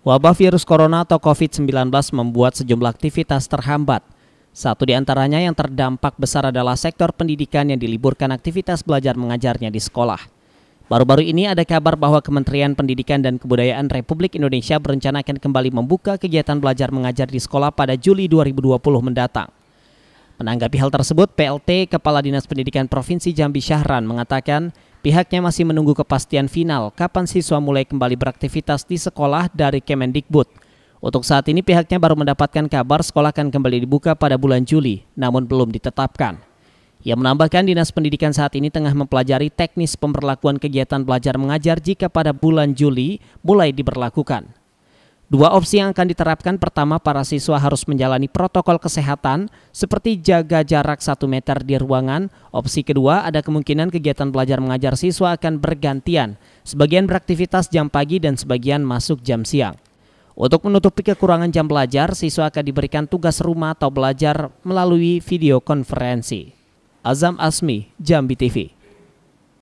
Wabah virus corona atau COVID-19 membuat sejumlah aktivitas terhambat. Satu di antaranya yang terdampak besar adalah sektor pendidikan yang diliburkan aktivitas belajar mengajarnya di sekolah. Baru-baru ini ada kabar bahwa Kementerian Pendidikan dan Kebudayaan Republik Indonesia berencana akan kembali membuka kegiatan belajar mengajar di sekolah pada Juli 2020 mendatang. Menanggapi hal tersebut, PLT Kepala Dinas Pendidikan Provinsi Jambi Syahran mengatakan Pihaknya masih menunggu kepastian final kapan siswa mulai kembali beraktivitas di sekolah dari Kemendikbud. Untuk saat ini pihaknya baru mendapatkan kabar sekolah akan kembali dibuka pada bulan Juli, namun belum ditetapkan. Ia menambahkan Dinas Pendidikan saat ini tengah mempelajari teknis pemberlakuan kegiatan belajar mengajar jika pada bulan Juli mulai diberlakukan. Dua opsi yang akan diterapkan pertama para siswa harus menjalani protokol kesehatan seperti jaga jarak 1 meter di ruangan. Opsi kedua ada kemungkinan kegiatan belajar mengajar siswa akan bergantian. Sebagian beraktivitas jam pagi dan sebagian masuk jam siang. Untuk menutupi kekurangan jam belajar, siswa akan diberikan tugas rumah atau belajar melalui video konferensi. Azam Asmi, Jambi TV.